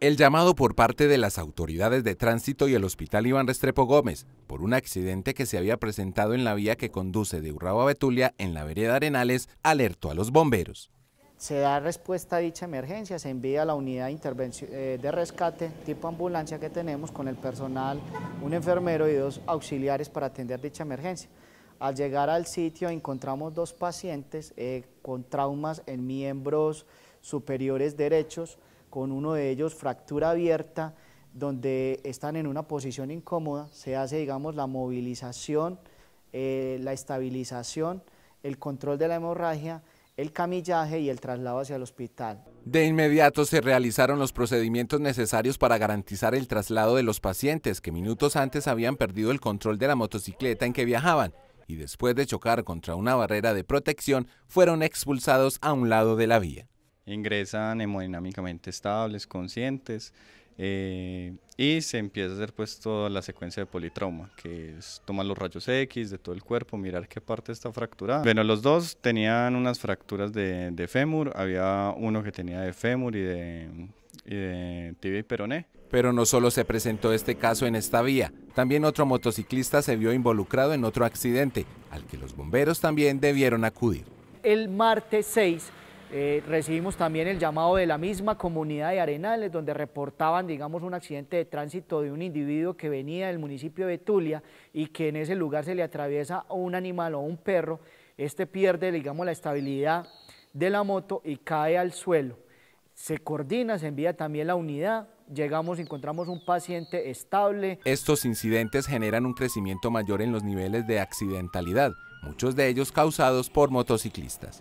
El llamado por parte de las autoridades de tránsito y el hospital Iván Restrepo Gómez por un accidente que se había presentado en la vía que conduce de Urrao a Betulia en la vereda Arenales alertó a los bomberos. Se da respuesta a dicha emergencia, se envía a la unidad de, eh, rescate tipo ambulancia que tenemos con el personal, un enfermero y dos auxiliares para atender dicha emergencia. Al llegar al sitio encontramos dos pacientes eh, con traumas en miembros superiores derechos, con uno de ellos fractura abierta, donde están en una posición incómoda, se hace, digamos, la movilización, eh, la estabilización, el control de la hemorragia, el camillaje y el traslado hacia el hospital. De inmediato se realizaron los procedimientos necesarios para garantizar el traslado de los pacientes que minutos antes habían perdido el control de la motocicleta en que viajaban y después de chocar contra una barrera de protección fueron expulsados a un lado de la vía ingresan hemodinámicamente estables, conscientes, eh, y se empieza a hacer pues toda la secuencia de politrauma, que es tomar los rayos X de todo el cuerpo, mirar qué parte está fracturada. Bueno, los dos tenían unas fracturas de, fémur, había uno que tenía de fémur y de, y de tibia y peroné. Pero no solo se presentó este caso en esta vía, también otro motociclista se vio involucrado en otro accidente, al que los bomberos también debieron acudir. El martes 6 eh, recibimos también el llamado de la misma comunidad de Arenales, donde reportaban, digamos, un accidente de tránsito de un individuo que venía del municipio de Tulia y que en ese lugar se le atraviesa un animal o un perro. Este pierde, digamos, la estabilidad de la moto y cae al suelo. Se coordina, se envía también la unidad, llegamos encontramos un paciente estable. Estos incidentes generan un crecimiento mayor en los niveles de accidentalidad, muchos de ellos causados por motociclistas.